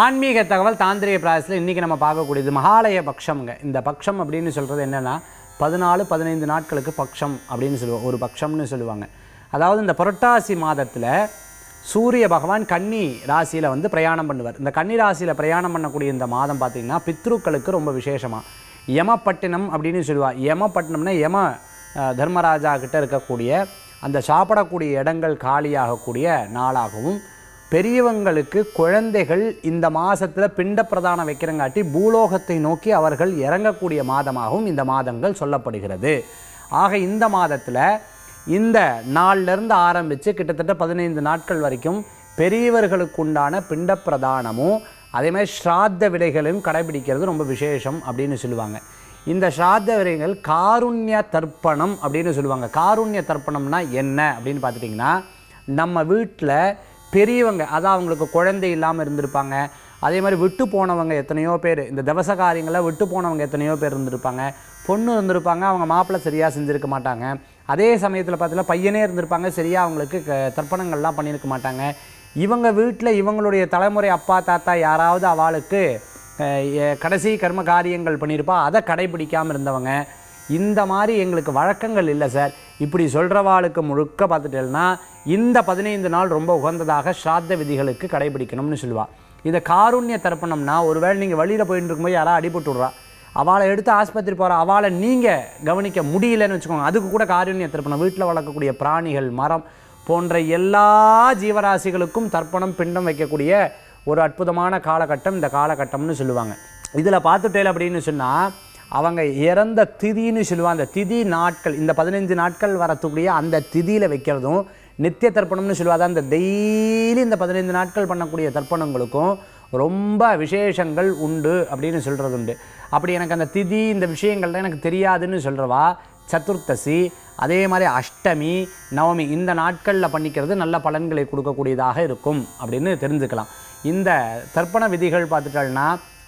ஆன்மீக தகவல் தாந்திரிக பிராயசத்தில் இன்றைக்கி நம்ம பார்க்கக்கூடியது மகாலய பக்ஷம்ங்க இந்த பக்ஷம் அப்படின்னு சொல்கிறது என்னென்னா பதினாலு பதினைந்து நாட்களுக்கு பக்ஷம் அப்படின்னு சொல்லுவாங்க ஒரு பக்ஷம்னு சொல்லுவாங்க அதாவது இந்த புரட்டாசி மாதத்தில் சூரிய பகவான் கன்னி ராசியில் வந்து பிரயாணம் பண்ணுவார் இந்த கன்னி ராசியில் பிரயாணம் பண்ணக்கூடிய இந்த மாதம் பார்த்திங்கன்னா பித்ருக்களுக்கு ரொம்ப விசேஷமாக யமப்பட்டினம் அப்படின்னு சொல்லுவாள் யமப்பட்டினம்னா யம தர்மராஜா கிட்டே இருக்கக்கூடிய அந்த சாப்பிடக்கூடிய இடங்கள் காலியாகக்கூடிய நாளாகவும் பெரியவங்களுக்கு குழந்தைகள் இந்த மாதத்தில் பிண்ட பிரதானம் வைக்கிறங்காட்டி பூலோகத்தை நோக்கி அவர்கள் இறங்கக்கூடிய மாதமாகவும் இந்த மாதங்கள் சொல்லப்படுகிறது ஆக இந்த மாதத்தில் இந்த நாளிலிருந்து ஆரம்பித்து கிட்டத்தட்ட பதினைந்து நாட்கள் வரைக்கும் உண்டான பிண்ட பிரதானமும் அதேமாதிரி ஸ்ராத்த விடைகளையும் கடைபிடிக்கிறது ரொம்ப விசேஷம் அப்படின்னு சொல்லுவாங்க இந்த ஸ்ராத்த விடைகள் காருண்ய தர்ப்பணம் அப்படின்னு சொல்லுவாங்க காருண்ய தர்ப்பணம்னா என்ன அப்படின்னு பார்த்துட்டிங்கன்னா நம்ம வீட்டில் பெரியவங்க அதான் அவங்களுக்கு குழந்தை இல்லாமல் இருந்திருப்பாங்க அதே மாதிரி விட்டு போனவங்க எத்தனையோ பேர் இந்த தவச காரியங்களை விட்டு போனவங்க எத்தனையோ பேர் இருந்திருப்பாங்க பொண்ணு இருந்திருப்பாங்க அவங்க மாப்பிள்ளை சரியாக செஞ்சுருக்க மாட்டாங்க அதே சமயத்தில் பார்த்தீங்கன்னா பையனே இருந்திருப்பாங்க சரியாக அவங்களுக்கு தர்ப்பணங்கள்லாம் பண்ணியிருக்க மாட்டாங்க இவங்க வீட்டில் இவங்களுடைய தலைமுறை அப்பா தாத்தா யாராவது அவளுக்கு கடைசி கர்ம காரியங்கள் பண்ணியிருப்பா அதை கடைபிடிக்காமல் இருந்தவங்க இந்த மாதிரி எங்களுக்கு வழக்கங்கள் இல்லை சார் இப்படி சொல்கிறவாளுக்கு முழுக்க பார்த்துட்டேன்னா இந்த பதினைந்து நாள் ரொம்ப உகந்ததாக ஸ்ராத்த விதிகளுக்கு கடைபிடிக்கணும்னு சொல்லுவாள் இதை காருண்ய தர்ப்பணம்னா ஒருவேளை நீங்கள் வழியில் போயிட்டு இருக்கும்போது யாராவது அடிபட்டு விட்றா அவளை எடுத்து ஆஸ்பத்திரி போகிற அவளை நீங்கள் கவனிக்க முடியலன்னு வச்சுக்கோங்க அதுக்கு கூட காருண்ய தர்ப்பணம் வீட்டில் வளர்க்கக்கூடிய பிராணிகள் மரம் போன்ற எல்லா ஜீவராசிகளுக்கும் தர்ப்பணம் பிண்டம் வைக்கக்கூடிய ஒரு அற்புதமான காலகட்டம் இந்த காலகட்டம்னு சொல்லுவாங்க இதில் பார்த்துட்டேல் அப்படின்னு சொன்னால் அவங்க இறந்த திதின்னு சொல்லுவாங்க அந்த திதி நாட்கள் இந்த பதினஞ்சு நாட்கள் வரத்துக்குரிய அந்த திதியில் வைக்கிறதும் நித்திய தர்ப்பணம்னு சொல்லுவாங்க அந்த டெய்லி இந்த பதினைந்து நாட்கள் பண்ணக்கூடிய தர்ப்பணங்களுக்கும் ரொம்ப விசேஷங்கள் உண்டு அப்படின்னு சொல்கிறது உண்டு அப்படி எனக்கு அந்த திதி இந்த விஷயங்கள்லாம் எனக்கு தெரியாதுன்னு சொல்கிறவா சதுர்த்தசி அதே மாதிரி அஷ்டமி நவமி இந்த நாட்களில் பண்ணிக்கிறது நல்ல பலன்களை கொடுக்கக்கூடியதாக இருக்கும் அப்படின்னு தெரிஞ்சுக்கலாம் இந்த தர்ப்பண விதிகள் பார்த்துட்டோம்னா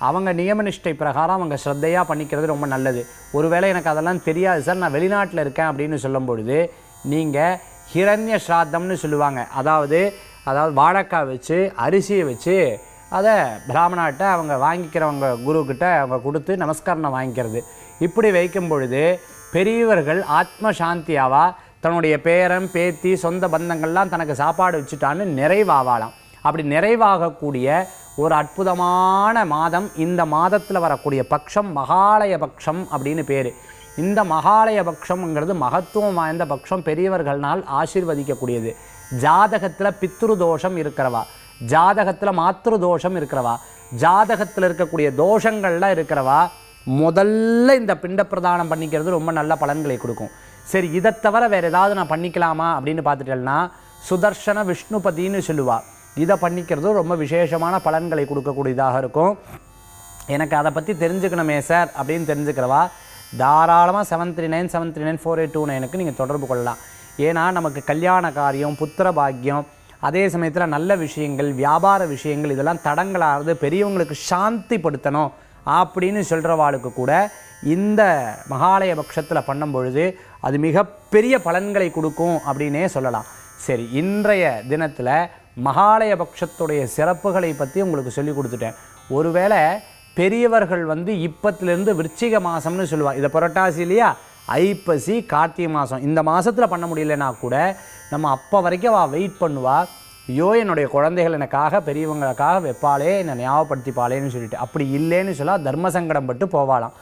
அவங்க நியமனிஷ்டை பிரகாரம் அவங்க ஸ்ரத்தையாக பண்ணிக்கிறது ரொம்ப நல்லது ஒருவேளை எனக்கு அதெல்லாம் தெரியாது சார் நான் வெளிநாட்டில் இருக்கேன் அப்படின்னு சொல்லும் பொழுது நீங்கள் ஹிரண்ய ஸ்ராத்தம்னு சொல்லுவாங்க அதாவது அதாவது வாழைக்காய் வச்சு அரிசியை வச்சு அதை பிராமணாட்டை அவங்க வாங்கிக்கிறவங்க குருக்கிட்ட அவங்க கொடுத்து நமஸ்காரம் வாங்கிக்கிறது இப்படி வைக்கும் பொழுது பெரியவர்கள் ஆத்ம சாந்தியாவா தன்னுடைய பேரன் பேத்தி சொந்த பந்தங்கள்லாம் தனக்கு சாப்பாடு வச்சுட்டான்னு நிறைவாவாலாம் அப்படி நிறைவாகக்கூடிய ஒரு அற்புதமான மாதம் இந்த மாதத்தில் வரக்கூடிய பட்சம் மகாலய பக்ஷம் அப்படின்னு பேர் இந்த மகாலய பக்ஷம்ங்கிறது மகத்துவம் வாய்ந்த பட்சம் பெரியவர்களால் ஆசீர்வதிக்கக்கூடியது ஜாதகத்தில் பித்ரு தோஷம் இருக்கிறவா ஜாதகத்தில் மாத்திரு தோஷம் இருக்கிறவா ஜாதகத்தில் இருக்கக்கூடிய தோஷங்கள்லாம் இருக்கிறவா முதல்ல இந்த பிண்ட பிரதானம் பண்ணிக்கிறது ரொம்ப நல்ல பலன்களை கொடுக்கும் சரி இதை தவிர வேறு ஏதாவது நான் பண்ணிக்கலாமா அப்படின்னு பார்த்துட்டேன்னா சுதர்ஷன விஷ்ணுபதின்னு சொல்லுவாள் இதை பண்ணிக்கிறதும் ரொம்ப விசேஷமான பலன்களை கொடுக்கக்கூடியதாக இருக்கும் எனக்கு அதை பற்றி தெரிஞ்சுக்கணுமே சார் அப்படின்னு தெரிஞ்சுக்கிறவா தாராளமாக seven three nine seven three nine four eight two நைனுக்கு நீங்கள் தொடர்பு கொள்ளலாம் ஏன்னா நமக்கு கல்யாண காரியம் புத்திர பாக்கியம் அதே சமயத்தில் நல்ல விஷயங்கள் வியாபார விஷயங்கள் இதெல்லாம் தடங்களாகிறது பெரியவங்களுக்கு சாந்திப்படுத்தணும் அப்படின்னு சொல்கிறவாளுக்கு கூட இந்த மகாலய பட்சத்தில் பண்ணும் பொழுது அது மிகப்பெரிய பலன்களை கொடுக்கும் அப்படின்னே சொல்லலாம் சரி இன்றைய தினத்தில் மகாலய பட்சத்துடைய சிறப்புகளை பற்றி உங்களுக்கு சொல்லி கொடுத்துட்டேன் ஒருவேளை பெரியவர்கள் வந்து இப்பத்திலேருந்து விருச்சிக மாதம்னு சொல்லுவாள் இதை புரட்டாசி இல்லையா ஐப்பசி கார்த்திகை மாதம் இந்த மாதத்தில் பண்ண முடியலன்னா கூட நம்ம அப்போ வரைக்கும் அவள் வெயிட் பண்ணுவாள் ஐயோ என்னுடைய குழந்தைகள் எனக்காக பெரியவங்களுக்காக வைப்பாளே என்னை ஞாபகப்படுத்திப்பாளேன்னு சொல்லிட்டு அப்படி இல்லைன்னு சொல்லால் தர்ம சங்கடம் பட்டு போவாளாம்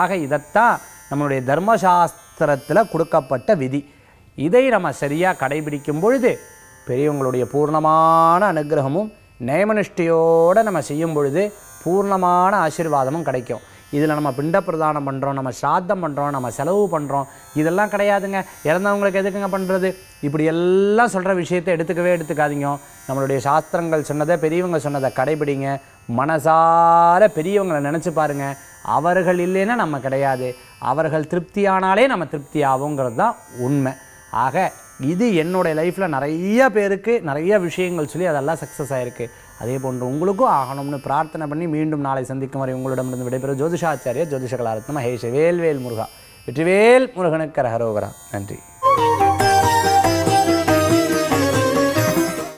ஆக இதைத்தான் நம்மளுடைய தர்மசாஸ்திரத்தில் கொடுக்கப்பட்ட விதி இதை நம்ம சரியாக கடைபிடிக்கும் பொழுது பெரியவங்களுடைய பூர்ணமான அனுகிரகமும் நியமனிஷ்டையோடு நம்ம செய்யும் பொழுது பூர்ணமான ஆசீர்வாதமும் கிடைக்கும் இதில் நம்ம பிண்ட பிரதானம் பண்ணுறோம் நம்ம சாத்தம் பண்ணுறோம் நம்ம செலவு பண்ணுறோம் இதெல்லாம் கிடையாதுங்க இறந்தவங்களுக்கு எதுக்குங்க பண்ணுறது இப்படி எல்லாம் சொல்கிற விஷயத்தை எடுத்துக்கவே எடுத்துக்காதீங்க நம்மளுடைய சாஸ்திரங்கள் சொன்னதை பெரியவங்க சொன்னதை கடைபிடிங்க மனசார பெரியவங்களை நினச்சி பாருங்கள் அவர்கள் இல்லைன்னா நம்ம கிடையாது அவர்கள் திருப்தியானாலே நம்ம திருப்தி ஆகுங்கிறது தான் உண்மை ஆக இது என்னுடைய லைஃப்பில் நிறைய பேருக்கு நிறைய விஷயங்கள் சொல்லி அதெல்லாம் சக்ஸஸ் ஆகிருக்கு அதே போன்று உங்களுக்கும் ஆகணும்னு பிரார்த்தனை பண்ணி மீண்டும் நாளை சந்திக்கும் வரை உங்களிடமிருந்து விடைபெறும் ஜோதிஷாச்சாரிய ஜோதிஷ கலாரத்னம் வேல்வேல் முருகா வெற்றிவேல் முருகனுக்கு ரஹரோகரா நன்றி